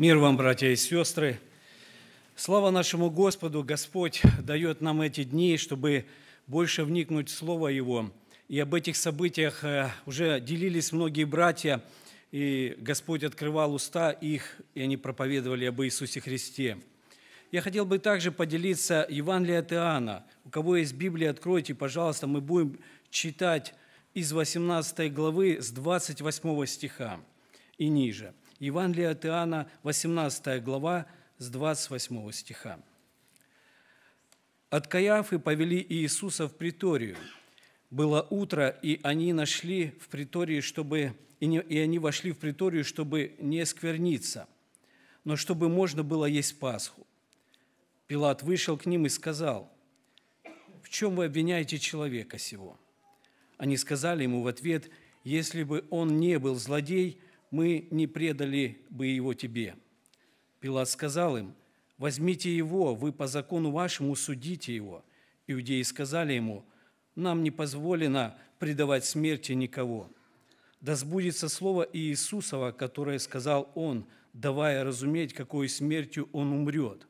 Мир вам, братья и сестры! Слава нашему Господу! Господь дает нам эти дни, чтобы больше вникнуть в Слово Его. И об этих событиях э, уже делились многие братья, и Господь открывал уста их, и они проповедовали об Иисусе Христе. Я хотел бы также поделиться Евангелием от Иоанна. У кого есть Библия, откройте, пожалуйста, мы будем читать из 18 главы с 28 стиха и ниже – Евангелие от Иоанна, 18 глава, с 28 стиха. От Каяфы повели Иисуса в приторию. Было утро, и они нашли в притории, чтобы и, не, и они вошли в приторию, чтобы не скверниться, но чтобы можно было есть Пасху. Пилат вышел к ним и сказал, «В чем вы обвиняете человека сего?» Они сказали ему в ответ, «Если бы он не был злодей, мы не предали бы его тебе». Пилат сказал им, «Возьмите его, вы по закону вашему судите его». Иудеи сказали ему, «Нам не позволено предавать смерти никого». Да сбудется слово Иисусова, которое сказал он, давая разуметь, какой смертью он умрет.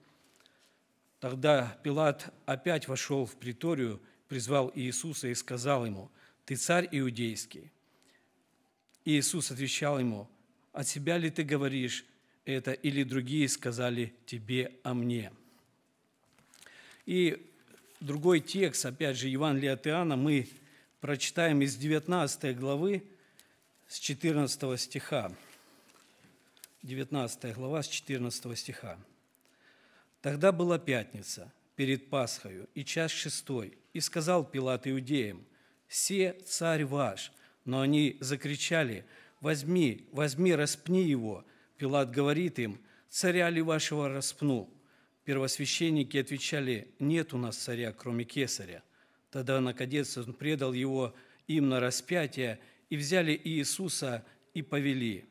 Тогда Пилат опять вошел в приторию, призвал Иисуса и сказал ему, «Ты царь иудейский». Иисус отвечал ему, от себя ли ты говоришь это, или другие сказали тебе о мне. И другой текст, опять же, Евангелия от Иоанна, мы прочитаем из 19 главы, с 14 стиха. 19 глава с 14 стиха. «Тогда была пятница перед Пасхою и час шестой, и сказал Пилат иудеям, «Се царь ваш!» Но они закричали – возьми, возьми, распни его». Пилат говорит им, «Царя ли вашего распну?» Первосвященники отвечали, «Нет у нас царя, кроме кесаря». Тогда, наконец, он предал его им на распятие, и взяли Иисуса и повели.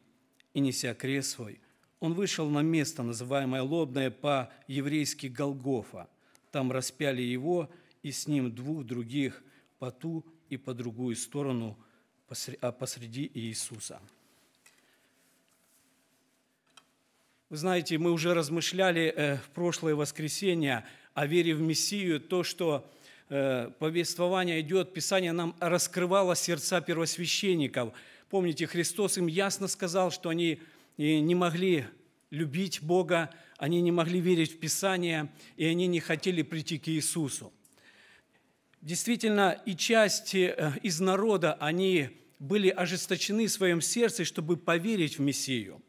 И, неся крест свой, он вышел на место, называемое Лобное по-еврейски Голгофа. Там распяли его и с ним двух других по ту и по другую сторону – а, посреди Иисуса. Вы знаете, мы уже размышляли э, в прошлое воскресенье о вере в Мессию, то, что э, повествование идет, Писание нам раскрывало сердца первосвященников. Помните, Христос им ясно сказал, что они э, не могли любить Бога, они не могли верить в Писание, и они не хотели прийти к Иисусу действительно и части э, из народа, они были ожесточены в своем сердце, чтобы поверить в Мессию.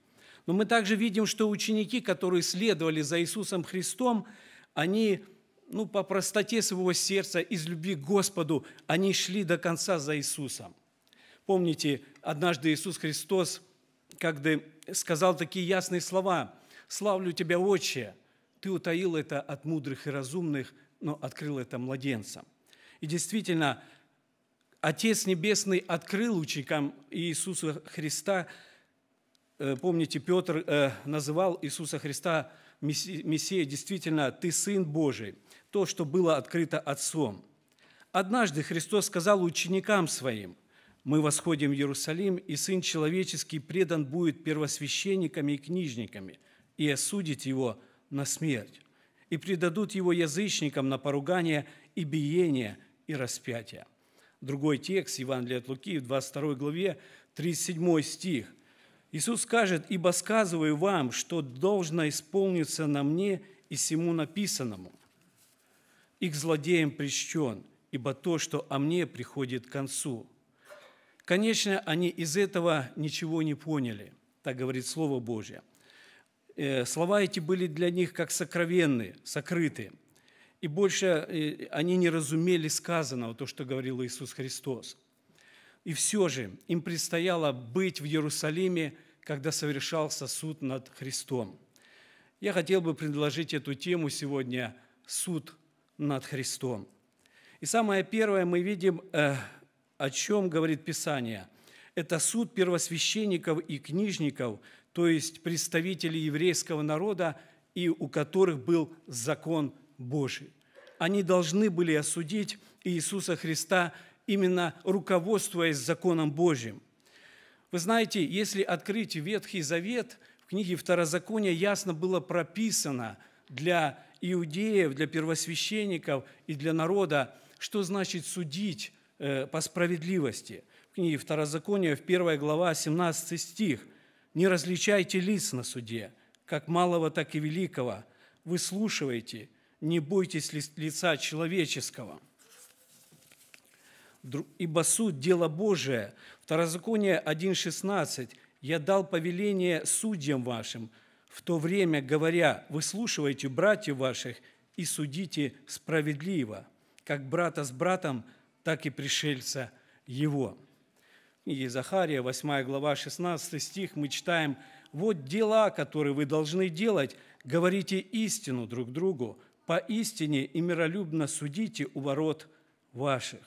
Но мы также видим, что ученики, которые следовали за Иисусом Христом, они ну, по простоте своего сердца, из любви к Господу, они шли до конца за Иисусом. Помните, однажды Иисус Христос когда сказал такие ясные слова «Славлю Тебя, Отче, Ты утаил это от мудрых и разумных, но открыл это младенцам». И действительно, Отец Небесный открыл ученикам Иисуса Христа, э, помните, Петр э, называл Иисуса Христа Мессией. действительно, «Ты Сын Божий», то, что было открыто Отцом. Однажды Христос сказал ученикам Своим, «Мы восходим в Иерусалим, и Сын Человеческий предан будет первосвященниками и книжниками, и осудит Его на смерть, и предадут Его язычникам на поругание и биение – и распятия. Другой текст Евангелия от Луки в 22 главе, 37 стих. Иисус скажет, «Ибо сказываю вам, что должно исполниться на мне и всему написанному. И к злодеям прещен, ибо то, что о мне, приходит к концу». Конечно, они из этого ничего не поняли, так говорит Слово Божье. Э, слова эти были для них как сокровенные, сокрытые и больше э, они не разумели сказанного, то, что говорил Иисус Христос. И все же им предстояло быть в Иерусалиме, когда совершался суд над Христом. Я хотел бы предложить эту тему сегодня – суд над Христом. И самое первое мы видим, э, о чем говорит Писание. Это суд первосвященников и книжников, то есть представителей еврейского народа, и у которых был закон Божий. Они должны были осудить Иисуса Христа, именно руководствуясь законом Божьим. Вы знаете, если открыть Ветхий Завет, в книге Второзакония ясно было прописано для иудеев, для первосвященников и для народа, что значит судить э, по справедливости. В книге Второзакония, в 1 глава, 17 стих. «Не различайте лиц на суде, как малого, так и великого. Выслушивайте, не бойтесь лица человеческого, ибо суд – дело Божие. Второзаконие 1.16. «Я дал повеление судьям вашим, в то время говоря, выслушивайте братьев ваших и судите справедливо, как брата с братом, так и пришельца его». И Захария, 8 глава, 16 стих, мы читаем, «Вот дела, которые вы должны делать, говорите истину друг другу, поистине и миролюбно судите у ворот ваших».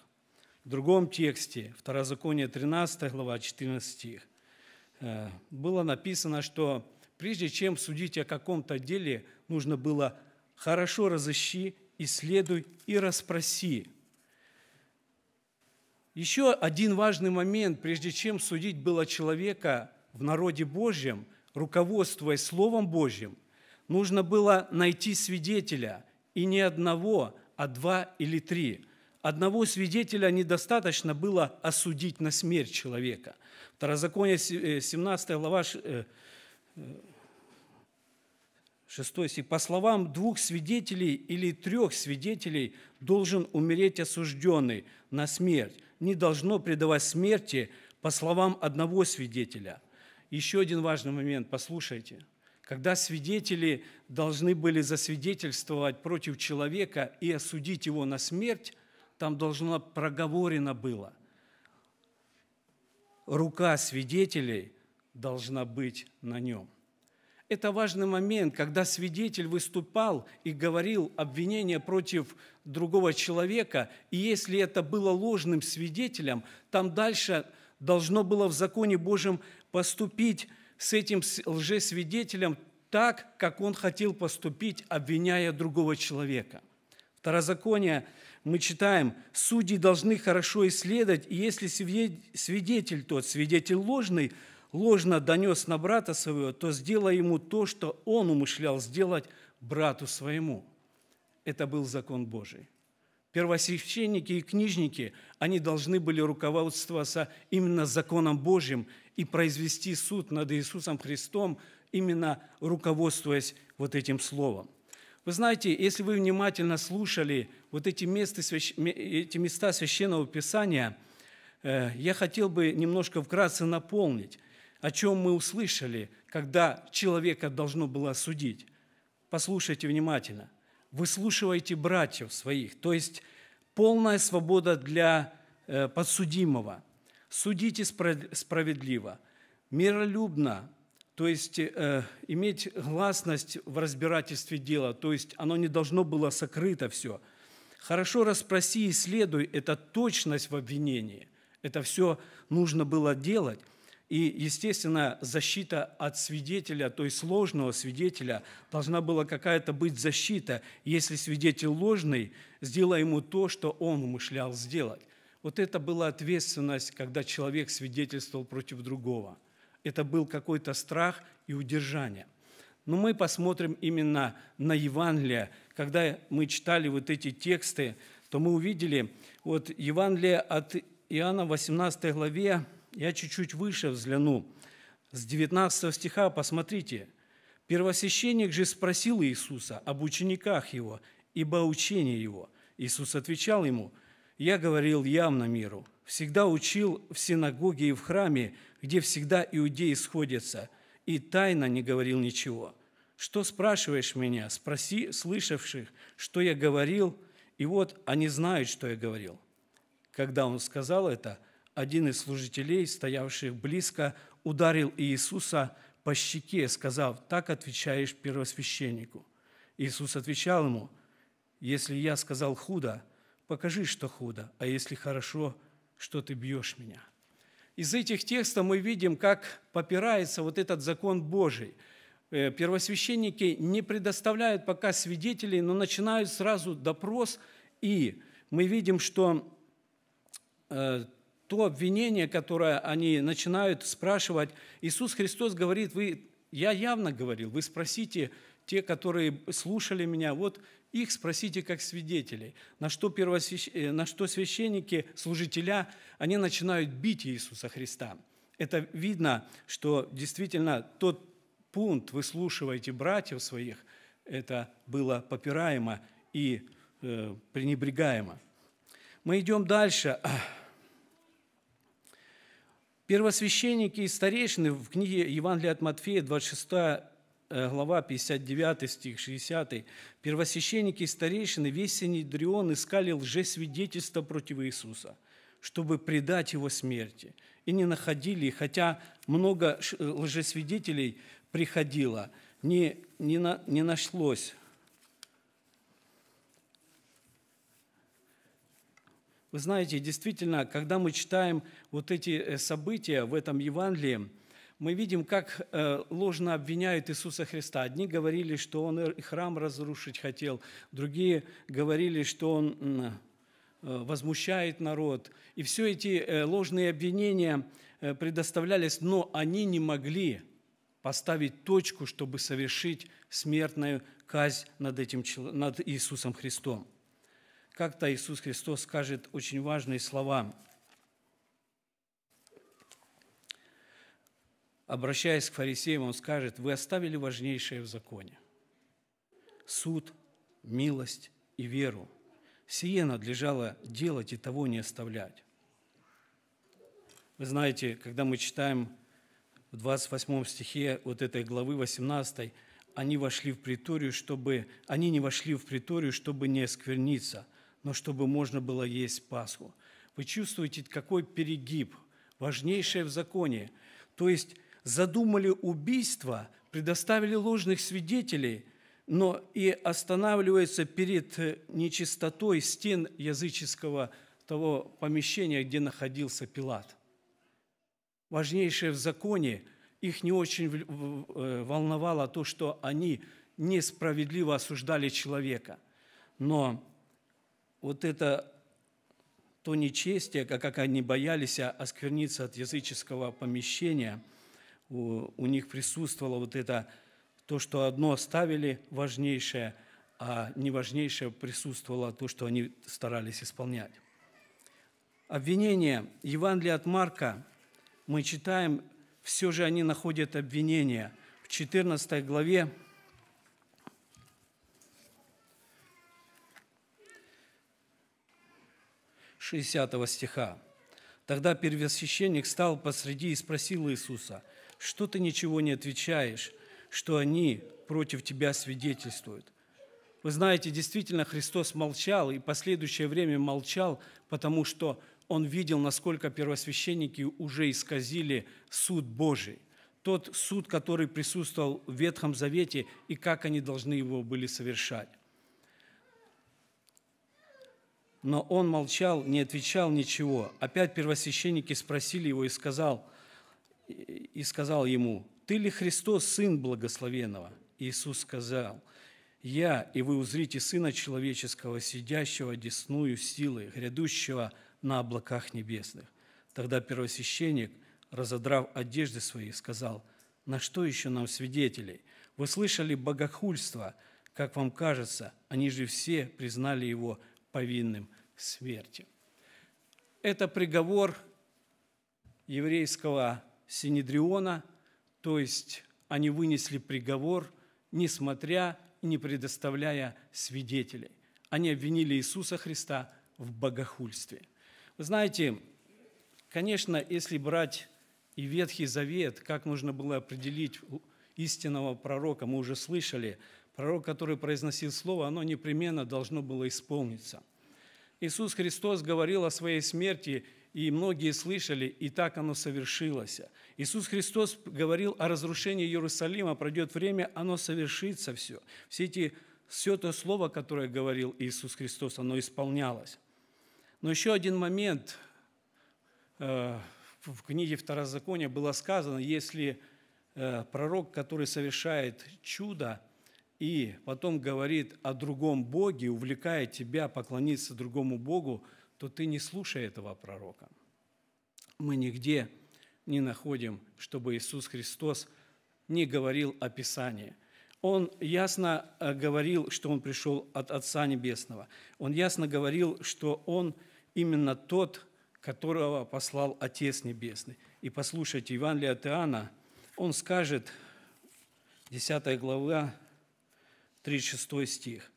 В другом тексте, Второзаконие 13 глава, 14 стих, э, было написано, что прежде чем судить о каком-то деле, нужно было хорошо разыщи, исследуй и расспроси. Еще один важный момент, прежде чем судить было человека в народе Божьем, руководствуясь Словом Божьим, нужно было найти свидетеля, и не одного, а два или три. Одного свидетеля недостаточно было осудить на смерть человека. Второзаконие 17 э, глава 6 э, э, стих. «По словам двух свидетелей или трех свидетелей должен умереть осужденный на смерть. Не должно предавать смерти по словам одного свидетеля». Еще один важный момент, послушайте – когда свидетели должны были засвидетельствовать против человека и осудить его на смерть, там должно проговорено было. Рука свидетелей должна быть на нем. Это важный момент, когда свидетель выступал и говорил обвинение против другого человека, и если это было ложным свидетелем, там дальше должно было в законе Божьем поступить с этим лжесвидетелем так, как он хотел поступить, обвиняя другого человека. Второзаконие мы читаем, судьи должны хорошо исследовать, и если свидетель тот, свидетель ложный, ложно донес на брата своего, то сделай ему то, что он умышлял сделать брату своему. Это был закон Божий первосвященники и книжники, они должны были руководствоваться именно законом Божьим и произвести суд над Иисусом Христом, именно руководствуясь вот этим словом. Вы знаете, если вы внимательно слушали вот эти места, эти места Священного Писания, э, я хотел бы немножко вкратце наполнить, о чем мы услышали, когда человека должно было судить. Послушайте внимательно выслушивайте братьев своих, то есть полная свобода для э, подсудимого. Судите справедливо, миролюбно, то есть э, иметь гласность в разбирательстве дела, то есть оно не должно было сокрыто все. Хорошо расспроси и следуй, это точность в обвинении. Это все нужно было делать. И, естественно, защита от свидетеля, то есть ложного свидетеля, должна была какая-то быть защита. Если свидетель ложный, сделай ему то, что он умышлял сделать. Вот это была ответственность, когда человек свидетельствовал против другого. Это был какой-то страх и удержание. Но мы посмотрим именно на Евангелие. Когда мы читали вот эти тексты, то мы увидели, вот Евангелие от Иоанна 18 главе, я чуть-чуть выше взгляну. С 19 стиха посмотрите. «Первосвященник же спросил Иисуса об учениках его, ибо учение его». Иисус отвечал ему, «Я говорил явно миру, всегда учил в синагоге и в храме, где всегда иудеи сходятся, и тайно не говорил ничего. Что спрашиваешь меня? Спроси слышавших, что я говорил, и вот они знают, что я говорил». Когда он сказал это – один из служителей, стоявших близко, ударил Иисуса по щеке, сказав, «Так отвечаешь первосвященнику». Иисус отвечал ему, «Если я сказал худо, покажи, что худо, а если хорошо, что ты бьешь меня». Из этих текстов мы видим, как попирается вот этот закон Божий. Э, первосвященники не предоставляют пока свидетелей, но начинают сразу допрос, и мы видим, что э, то обвинение, которое они начинают спрашивать, Иисус Христос говорит, вы, я явно говорил, вы спросите те, которые слушали меня, вот их спросите как свидетелей. На что, первосвящ... Э, на что священники, служителя, они начинают бить Иисуса Христа. Это видно, что действительно тот пункт «выслушивайте братьев своих» это было попираемо и э, пренебрегаемо. Мы идем Дальше. Первосвященники и старейшины в книге Евангелия от Матфея, 26 э, глава, 59 стих, 60. Первосвященники и старейшины, весь Синедрион искали лжесвидетельство против Иисуса, чтобы предать Его смерти. И не находили, хотя много э, лжесвидетелей приходило, не, не, на, не нашлось Вы знаете, действительно, когда мы читаем вот эти э, события в этом Евангелии, мы видим, как э, ложно обвиняют Иисуса Христа. Одни говорили, что Он храм разрушить хотел, другие говорили, что Он э, возмущает народ. И все эти ложные обвинения предоставлялись, но они не могли поставить точку, чтобы совершить смертную казнь над, этим, над Иисусом Христом как-то Иисус Христос скажет очень важные слова, обращаясь к фарисеям, Он скажет, вы оставили важнейшее в законе – суд, милость и веру. Сие надлежало делать и того не оставлять. Вы знаете, когда мы читаем в 28 стихе вот этой главы 18, они вошли в приторию, чтобы, они не вошли в приторию, чтобы не оскверниться – но чтобы можно было есть Пасху. Вы чувствуете, какой перегиб, важнейшее в законе. То есть задумали убийство, предоставили ложных свидетелей, но и останавливается перед э, нечистотой стен языческого того помещения, где находился Пилат. Важнейшее в законе, их не очень э, волновало то, что они несправедливо осуждали человека. Но вот это то нечестие, как они боялись оскверниться от языческого помещения, у, у них присутствовало вот это, то, что одно оставили важнейшее, а неважнейшее присутствовало то, что они старались исполнять. Обвинение. Евангелие от Марка мы читаем, все же они находят обвинение. В 14 главе 60 стиха. Тогда первосвященник стал посреди и спросил Иисуса, «Что ты ничего не отвечаешь, что они против тебя свидетельствуют?» Вы знаете, действительно Христос молчал и последующее время молчал, потому что он видел, насколько первосвященники уже исказили суд Божий, тот суд, который присутствовал в Ветхом Завете, и как они должны его были совершать. Но он молчал, не отвечал ничего. Опять первосвященники спросили его и сказал, и сказал ему, «Ты ли Христос, Сын Благословенного?» Иисус сказал, «Я, и вы узрите Сына Человеческого, сидящего десную силы, грядущего на облаках небесных». Тогда первосвященник, разодрав одежды свои, сказал, «На что еще нам свидетелей? Вы слышали богохульство, как вам кажется, они же все признали его повинным смерти. Это приговор еврейского Синедриона, то есть они вынесли приговор, несмотря и не предоставляя свидетелей. Они обвинили Иисуса Христа в богохульстве. Вы знаете, конечно, если брать и Ветхий Завет, как нужно было определить истинного пророка, мы уже слышали – пророк, который произносил слово, оно непременно должно было исполниться. Иисус Христос говорил о своей смерти, и многие слышали, и так оно совершилось. Иисус Христос говорил о разрушении Иерусалима, пройдет время, оно совершится все. Все эти, все то слово, которое говорил Иисус Христос, оно исполнялось. Но еще один момент э, в книге Второзакония было сказано, если э, пророк, который совершает чудо, и потом говорит о другом Боге, увлекая тебя поклониться другому Богу, то ты не слушай этого пророка. Мы нигде не находим, чтобы Иисус Христос не говорил о Писании. Он ясно э, говорил, что Он пришел от Отца Небесного. Он ясно говорил, что Он именно тот, которого послал Отец Небесный. И послушайте, Евангелие от он скажет, 10 глава, 36 стих.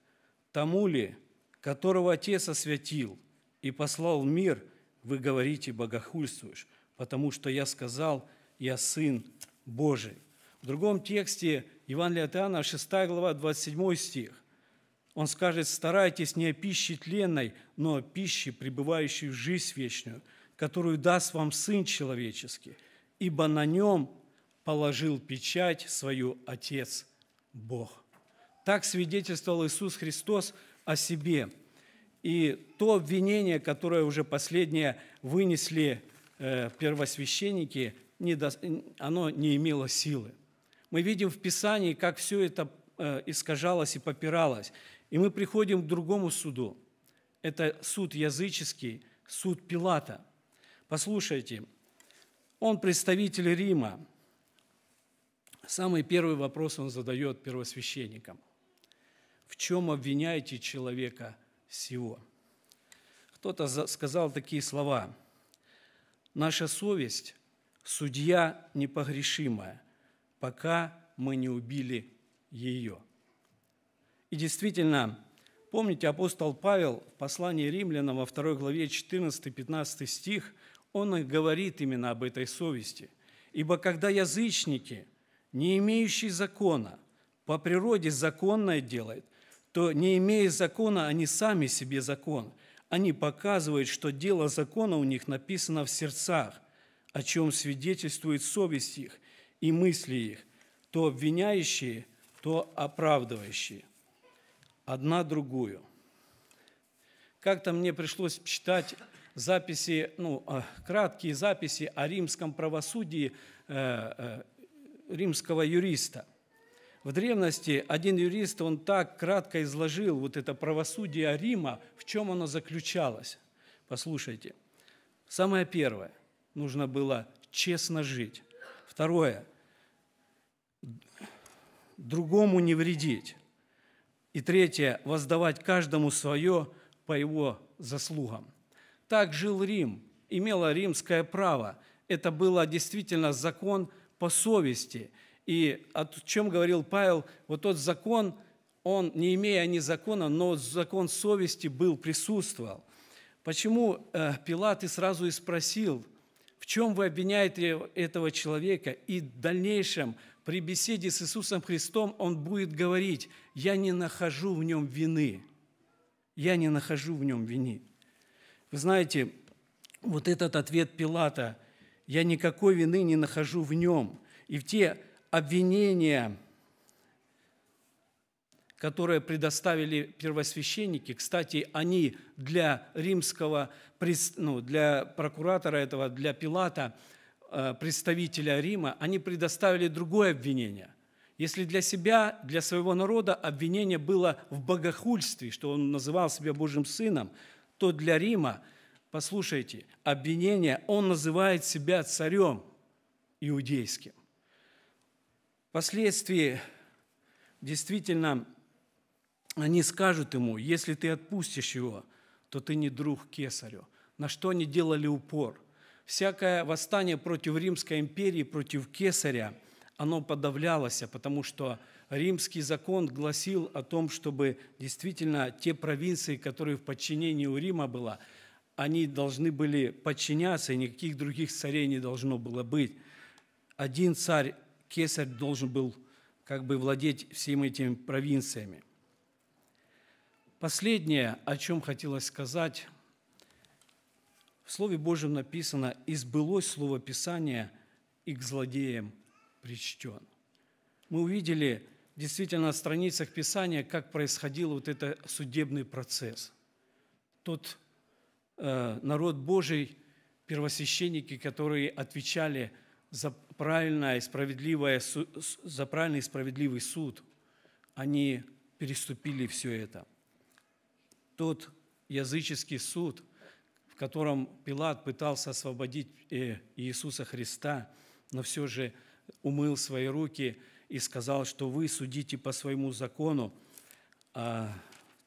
«Тому ли, которого Отец освятил и послал в мир, вы говорите, богохульствуешь, потому что я сказал, я Сын Божий». В другом тексте Евангелия от Иоанна, 6 глава, 27 стих. Он скажет, старайтесь не о пище тленной, но о пище, пребывающей в жизнь вечную, которую даст вам Сын Человеческий, ибо на нем положил печать свою Отец Бог. Так свидетельствовал Иисус Христос о себе. И то обвинение, которое уже последнее вынесли э, первосвященники, оно не имело силы. Мы видим в Писании, как все это э, искажалось и попиралось. И мы приходим к другому суду. Это суд языческий, суд Пилата. Послушайте, он представитель Рима. Самый первый вопрос он задает первосвященникам в чем обвиняете человека всего. Кто-то сказал такие слова. Наша совесть – судья непогрешимая, пока мы не убили ее. И действительно, помните, апостол Павел в послании римлянам во 2 главе 14-15 стих, он говорит именно об этой совести. «Ибо когда язычники, не имеющие закона, по природе законное делает, то не имея закона, они сами себе закон. Они показывают, что дело закона у них написано в сердцах, о чем свидетельствует совесть их и мысли их, то обвиняющие, то оправдывающие, одна другую. Как-то мне пришлось читать записи, ну, а, краткие записи о римском правосудии э, э, римского юриста – в древности один юрист, он так кратко изложил вот это правосудие Рима, в чем оно заключалось. Послушайте. Самое первое, нужно было честно жить. Второе, другому не вредить. И третье, воздавать каждому свое по его заслугам. Так жил Рим, имело римское право. Это было действительно закон по совести – и о чем говорил Павел, вот тот закон, он, не имея ни закона, но закон совести был, присутствовал. Почему э, Пилат и сразу и спросил, в чем вы обвиняете этого человека? И в дальнейшем при беседе с Иисусом Христом он будет говорить, я не нахожу в нем вины. Я не нахожу в нем вины. Вы знаете, вот этот ответ Пилата, я никакой вины не нахожу в нем. И в те Обвинения, которые предоставили первосвященники, кстати, они для римского, ну, для прокуратора этого, для Пилата, э, представителя Рима, они предоставили другое обвинение. Если для себя, для своего народа обвинение было в богохульстве, что он называл себя Божьим Сыном, то для Рима, послушайте, обвинение, он называет себя царем иудейским. Впоследствии действительно они скажут ему, если ты отпустишь его, то ты не друг кесарю. На что они делали упор? Всякое восстание против Римской империи, против кесаря, оно подавлялось, потому что римский закон гласил о том, чтобы действительно те провинции, которые в подчинении у Рима было, они должны были подчиняться, и никаких других царей не должно было быть. Один царь кесарь должен был как бы владеть всеми этими провинциями. Последнее, о чем хотелось сказать, в Слове Божьем написано «Избылось Слово Писания, и к злодеям причтен». Мы увидели действительно на страницах Писания, как происходил вот этот судебный процесс. Тот э, народ Божий, первосвященники, которые отвечали – за, правильное, справедливое, за правильный и справедливый суд они переступили все это. Тот языческий суд, в котором Пилат пытался освободить э, Иисуса Христа, но все же умыл свои руки и сказал, что вы судите по своему закону. А,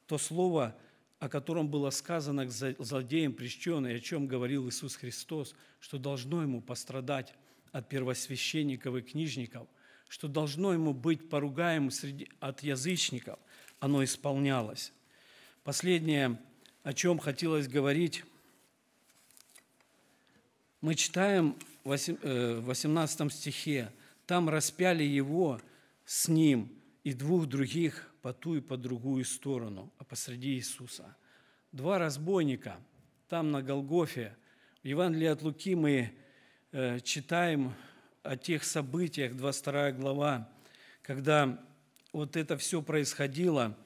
то слово, о котором было сказано к злодеям прещенной, о чем говорил Иисус Христос, что должно ему пострадать от первосвященников и книжников, что должно ему быть поругаем среди, от язычников, оно исполнялось. Последнее, о чем хотелось говорить, мы читаем э, в 18 стихе, там распяли его с ним и двух других по ту и по другую сторону, а посреди Иисуса. Два разбойника там на Голгофе. В Евангелии от Луки мы Э, читаем о тех событиях, 22 глава, когда вот это все происходило.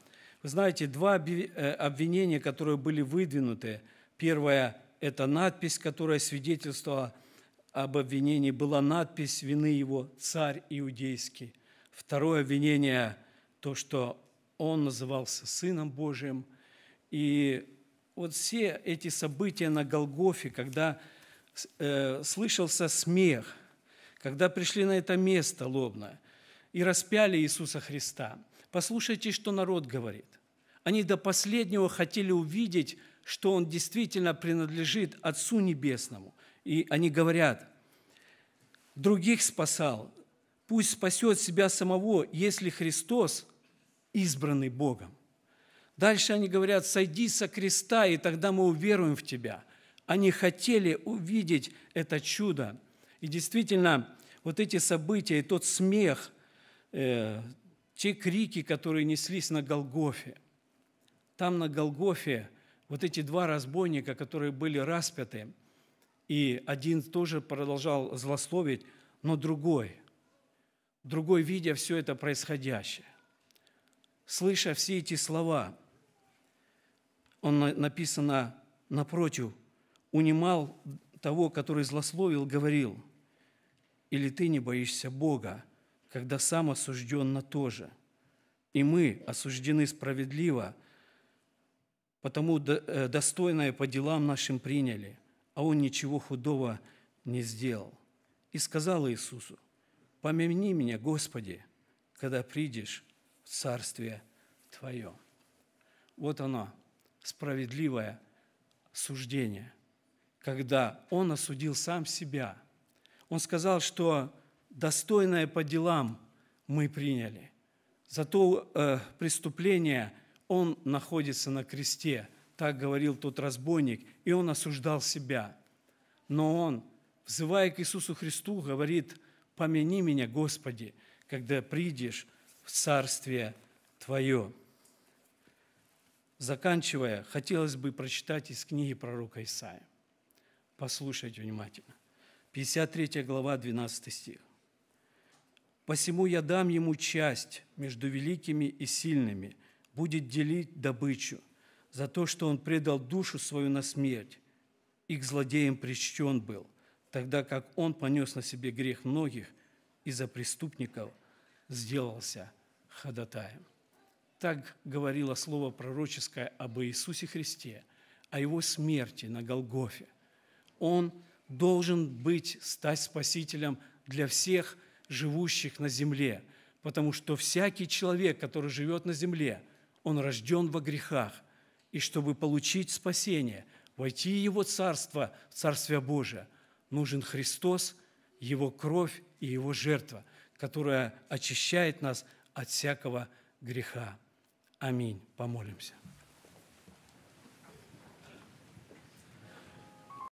Вы знаете, два э, обвинения, которые были выдвинуты. Первое – это надпись, которая свидетельствовала об обвинении, была надпись вины его «Царь Иудейский». Второе обвинение – то, что он назывался Сыном Божиим. И вот все эти события на Голгофе, когда – Э, слышался смех, когда пришли на это место лобное и распяли Иисуса Христа. Послушайте, что народ говорит. Они до последнего хотели увидеть, что он действительно принадлежит Отцу Небесному. И они говорят, других спасал, пусть спасет себя самого, если Христос избранный Богом. Дальше они говорят, сойди со креста, и тогда мы уверуем в тебя – они хотели увидеть это чудо. И действительно, вот эти события и тот смех, э, те крики, которые неслись на Голгофе. Там на Голгофе вот эти два разбойника, которые были распяты, и один тоже продолжал злословить, но другой, другой, видя все это происходящее, слыша все эти слова, он написано напротив – унимал того, который злословил, говорил, «Или ты не боишься Бога, когда сам осужден на то же? И мы осуждены справедливо, потому э, достойное по делам нашим приняли, а он ничего худого не сделал». И сказал Иисусу, «Помяни меня, Господи, когда придешь в Царствие Твое». Вот оно, справедливое суждение – когда он осудил сам себя. Он сказал, что достойное по делам мы приняли. Зато э, преступление он находится на кресте, так говорил тот разбойник, и он осуждал себя. Но он, взывая к Иисусу Христу, говорит, «Помяни меня, Господи, когда придешь в Царствие Твое». Заканчивая, хотелось бы прочитать из книги пророка Исаия. Послушайте внимательно. 53 глава, 12 стих. «Посему я дам ему часть между великими и сильными, будет делить добычу за то, что он предал душу свою на смерть, и к злодеям причтен был, тогда как он понес на себе грех многих и за преступников сделался ходатаем». Так говорило слово пророческое об Иисусе Христе, о Его смерти на Голгофе, он должен быть, стать спасителем для всех живущих на земле, потому что всякий человек, который живет на земле, он рожден во грехах, и чтобы получить спасение, войти в Его Царство, в Царствие Божие, нужен Христос, Его кровь и Его жертва, которая очищает нас от всякого греха. Аминь. Помолимся.